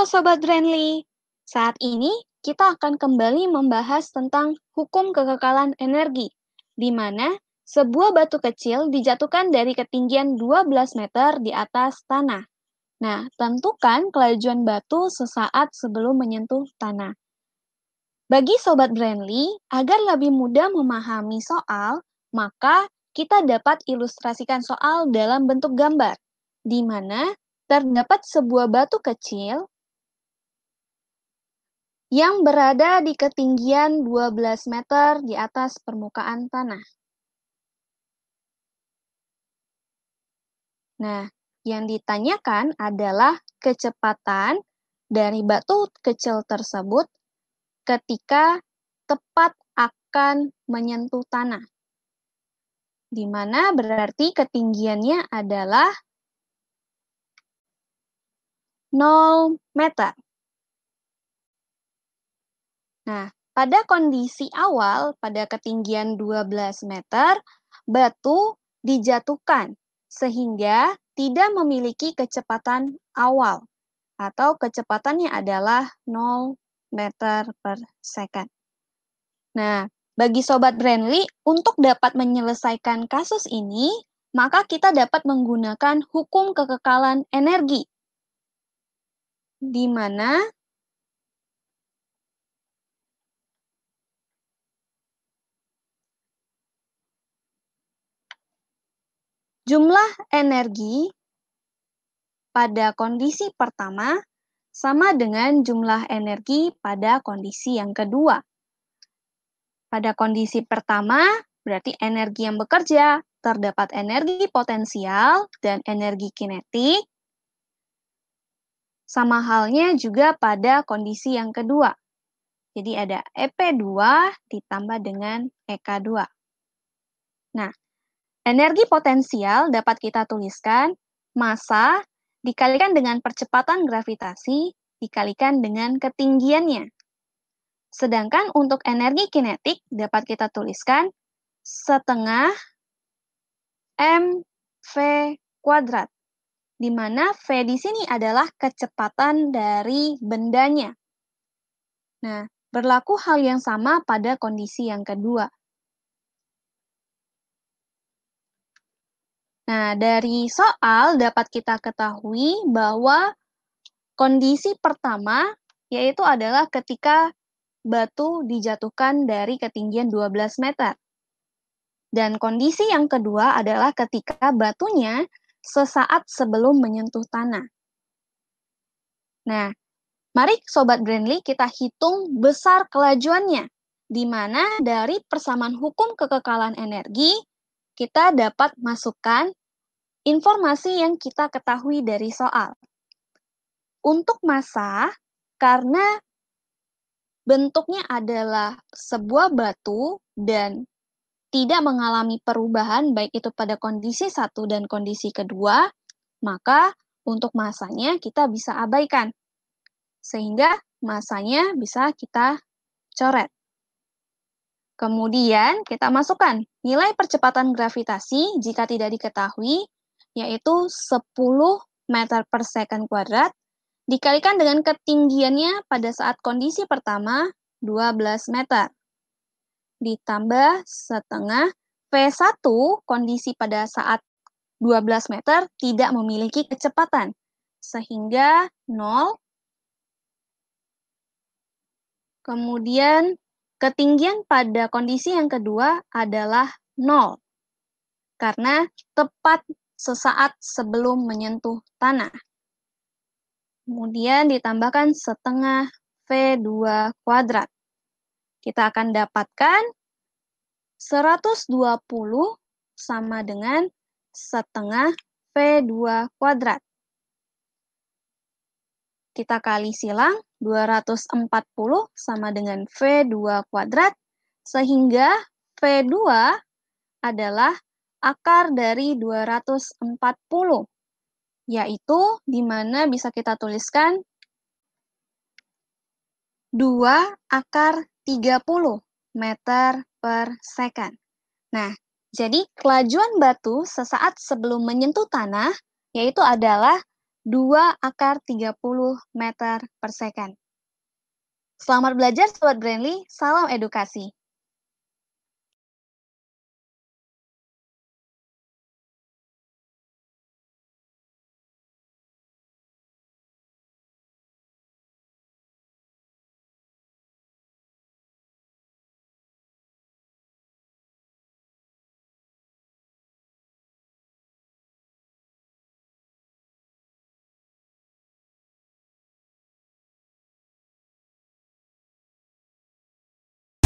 Halo Sobat Brandly, saat ini kita akan kembali membahas tentang hukum kekekalan energi, di mana sebuah batu kecil dijatuhkan dari ketinggian 12 meter di atas tanah. Nah, tentukan kelajuan batu sesaat sebelum menyentuh tanah. Bagi Sobat Brandly, agar lebih mudah memahami soal, maka kita dapat ilustrasikan soal dalam bentuk gambar, di mana terdapat sebuah batu kecil yang berada di ketinggian 12 meter di atas permukaan tanah. Nah, yang ditanyakan adalah kecepatan dari batu kecil tersebut ketika tepat akan menyentuh tanah. Di mana berarti ketinggiannya adalah 0 meter. Nah, pada kondisi awal pada ketinggian 12 meter, batu dijatuhkan sehingga tidak memiliki kecepatan awal atau kecepatannya adalah 0 meter per second. Nah, bagi Sobat Brandly, untuk dapat menyelesaikan kasus ini, maka kita dapat menggunakan hukum kekekalan energi, di mana Jumlah energi pada kondisi pertama sama dengan jumlah energi pada kondisi yang kedua. Pada kondisi pertama, berarti energi yang bekerja terdapat energi potensial dan energi kinetik. Sama halnya juga pada kondisi yang kedua. Jadi ada EP2 ditambah dengan EK2. Nah, Energi potensial dapat kita tuliskan massa dikalikan dengan percepatan gravitasi dikalikan dengan ketinggiannya. Sedangkan untuk energi kinetik dapat kita tuliskan setengah mv kuadrat, di mana v di sini adalah kecepatan dari bendanya. Nah, berlaku hal yang sama pada kondisi yang kedua, Nah, dari soal dapat kita ketahui bahwa kondisi pertama yaitu adalah ketika batu dijatuhkan dari ketinggian 12 meter. Dan kondisi yang kedua adalah ketika batunya sesaat sebelum menyentuh tanah. Nah, mari Sobat Brandly kita hitung besar kelajuannya, di mana dari persamaan hukum kekekalan energi, kita dapat masukkan informasi yang kita ketahui dari soal. Untuk masa, karena bentuknya adalah sebuah batu dan tidak mengalami perubahan baik itu pada kondisi satu dan kondisi kedua, maka untuk masanya kita bisa abaikan. Sehingga masanya bisa kita coret. Kemudian kita masukkan nilai percepatan gravitasi jika tidak diketahui yaitu 10 meter per second kuadrat, dikalikan dengan ketinggiannya pada saat kondisi pertama 12 meter. Ditambah setengah V1 kondisi pada saat 12 meter tidak memiliki kecepatan, sehingga 0. Kemudian ketinggian pada kondisi yang kedua adalah 0, karena tepat sesaat sebelum menyentuh tanah. Kemudian ditambahkan setengah V2 kuadrat. Kita akan dapatkan 120 sama dengan setengah V2 kuadrat. Kita kali silang 240 sama dengan V2 kuadrat, sehingga V2 adalah akar dari 240, yaitu di mana bisa kita tuliskan 2 akar 30 meter per second. Nah, jadi kelajuan batu sesaat sebelum menyentuh tanah yaitu adalah 2 akar 30 meter per second. Selamat belajar Sobat Brandly, salam edukasi.